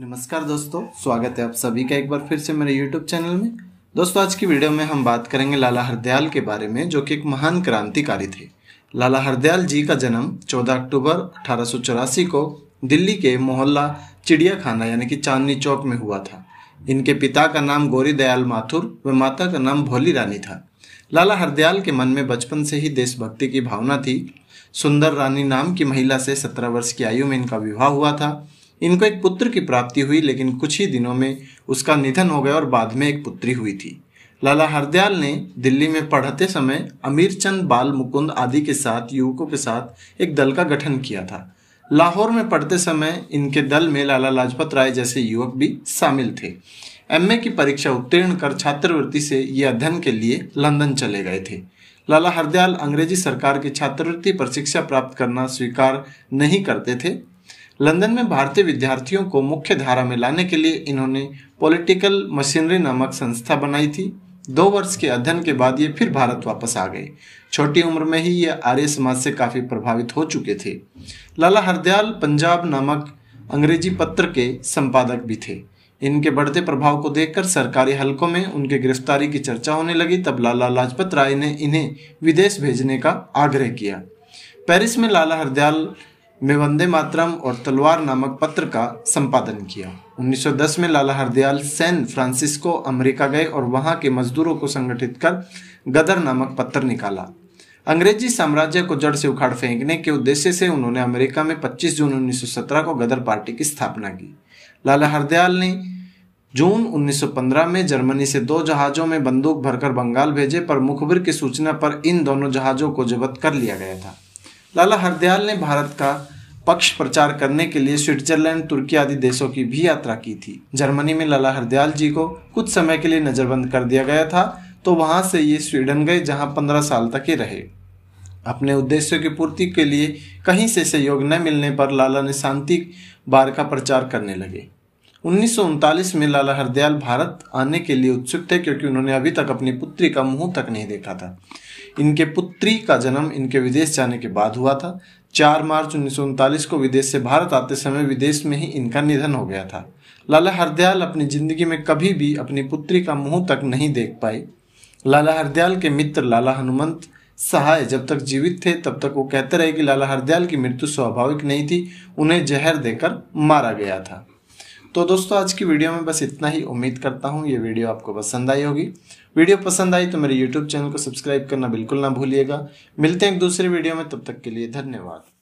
नमस्कार दोस्तों स्वागत है आप सभी का एक बार फिर से मेरे यूट्यूब चैनल में दोस्तों आज की वीडियो में हम बात करेंगे लाला हरदयाल के बारे में जो कि एक महान क्रांतिकारी थे लाला हरदयाल जी का जन्म 14 अक्टूबर अठारह को दिल्ली के मोहल्ला चिड़ियाखाना यानी कि चांदनी चौक में हुआ था इनके पिता का नाम गौरी दयाल माथुर व माता का नाम भोली रानी था लाला हरदयाल के मन में बचपन से ही देशभक्ति की भावना थी सुंदर रानी नाम की महिला से सत्रह वर्ष की आयु में इनका विवाह हुआ था इनको एक पुत्र की प्राप्ति हुई लेकिन कुछ ही दिनों में उसका निधन हो गया और बाद में एक पुत्री हुई थी लाला हरदयाल ने दिल्ली में पढ़ते समय अमीर चंद बाल मुकुंद आदि के साथ युवकों के साथ एक दल का गठन किया था लाहौर में पढ़ते समय इनके दल में लाला लाजपत राय जैसे युवक भी शामिल थे एमए की परीक्षा उत्तीर्ण कर छात्रवृत्ति से ये अध्ययन के लिए लंदन चले गए थे लाला हरदयाल अंग्रेजी सरकार की छात्रवृत्ति पर शिक्षा प्राप्त करना स्वीकार नहीं करते थे लंदन में भारतीय विद्यार्थियों को मुख्य धारा में लाने के लिए इन्होंने पॉलिटिकल मशीनरी नामक संस्था बनाई थी दो वर्ष के अध्ययन के बाद ये फिर भारत वापस आ गए छोटी उम्र में ही ये आर्य समाज से काफ़ी प्रभावित हो चुके थे लाला हरदयाल पंजाब नामक अंग्रेजी पत्र के संपादक भी थे इनके बढ़ते प्रभाव को देखकर सरकारी हलकों में उनके गिरफ्तारी की चर्चा होने लगी तब लाला लाजपत राय ने इन्हें विदेश भेजने का आग्रह किया पेरिस में लाला हरदयाल में वंदे मातरम और तलवार नामक पत्र का संपादन किया 1910 में Lala Hardayal San Francisco America गए और वहां के मजदूरों को संगठित कर गदर नामक पत्र निकाला अंग्रेजी साम्राज्य को जड़ से उखाड़ फेंकने के उद्देश्य से उन्होंने अमेरिका में 25 जून 1917 को गदर पार्टी की स्थापना की लाला हरदयाल ने जून 1915 में जर्मनी से दो जहाज़ों में बंदूक भरकर बंगाल भेजे पर मुखबिर की सूचना पर इन दोनों जहाज़ों को जब्त कर लिया गया था लाला हरदयाल ने भारत का पक्ष प्रचार करने के लिए स्विट्जरलैंड तुर्की आदि देशों की भी यात्रा की थी जर्मनी में लाला हरदयाल जी को कुछ समय के लिए नज़रबंद कर दिया गया था तो वहां से ये स्वीडन गए जहां पंद्रह साल तक ही रहे अपने उद्देश्यों की पूर्ति के लिए कहीं से सहयोग न मिलने पर लाला ने शांति बार का प्रचार करने लगे उन्नीस में लाला हरदयाल भारत आने के लिए उत्सुक थे क्योंकि उन्होंने अभी तक अपनी पुत्री का मुंह तक नहीं देखा था इनके पुत्री का जन्म इनके विदेश जाने के बाद हुआ था चार मार्च उन्नीस को विदेश से भारत आते समय विदेश में ही इनका निधन हो गया था लाला हरदयाल अपनी जिंदगी में कभी भी अपनी पुत्री का मुंह तक नहीं देख पाए लाला हरदयाल के मित्र लाला हनुमंत सहाय जब तक जीवित थे तब तक वो कहते रहे कि लाला हरदयाल की मृत्यु स्वाभाविक नहीं थी उन्हें जहर देकर मारा गया था तो दोस्तों आज की वीडियो में बस इतना ही उम्मीद करता हूँ ये वीडियो आपको पसंद आई होगी वीडियो पसंद आई तो मेरे यूट्यूब चैनल को सब्सक्राइब करना बिल्कुल ना भूलिएगा मिलते हैं एक दूसरे वीडियो में तब तक के लिए धन्यवाद